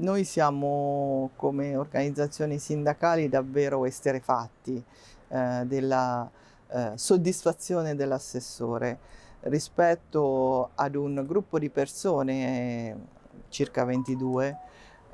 Noi siamo come organizzazioni sindacali davvero esterefatti eh, della eh, soddisfazione dell'assessore rispetto ad un gruppo di persone, eh, circa 22,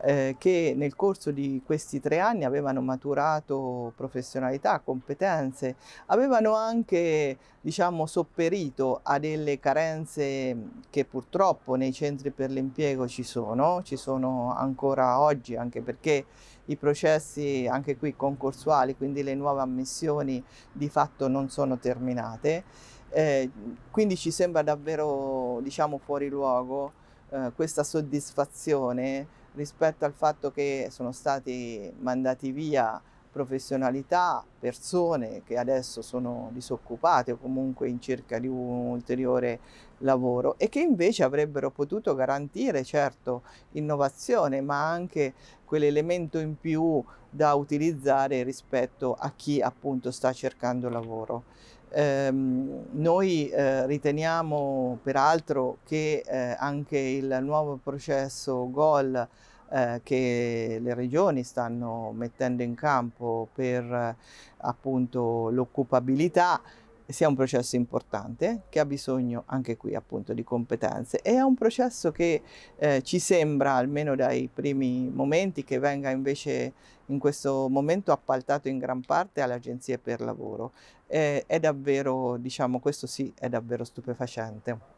eh, che nel corso di questi tre anni avevano maturato professionalità, competenze, avevano anche diciamo, sopperito a delle carenze che purtroppo nei centri per l'impiego ci sono, ci sono ancora oggi anche perché i processi anche qui concorsuali, quindi le nuove ammissioni di fatto non sono terminate. Eh, quindi ci sembra davvero diciamo, fuori luogo eh, questa soddisfazione rispetto al fatto che sono stati mandati via professionalità, persone che adesso sono disoccupate o comunque in cerca di un ulteriore lavoro e che invece avrebbero potuto garantire certo innovazione ma anche quell'elemento in più da utilizzare rispetto a chi appunto sta cercando lavoro. Eh, noi eh, riteniamo peraltro che eh, anche il nuovo processo GOL eh, che le regioni stanno mettendo in campo per appunto l'occupabilità sia un processo importante che ha bisogno anche qui appunto di competenze e è un processo che eh, ci sembra almeno dai primi momenti che venga invece in questo momento appaltato in gran parte alle agenzie per lavoro. Eh, è davvero, diciamo, questo sì, è davvero stupefacente.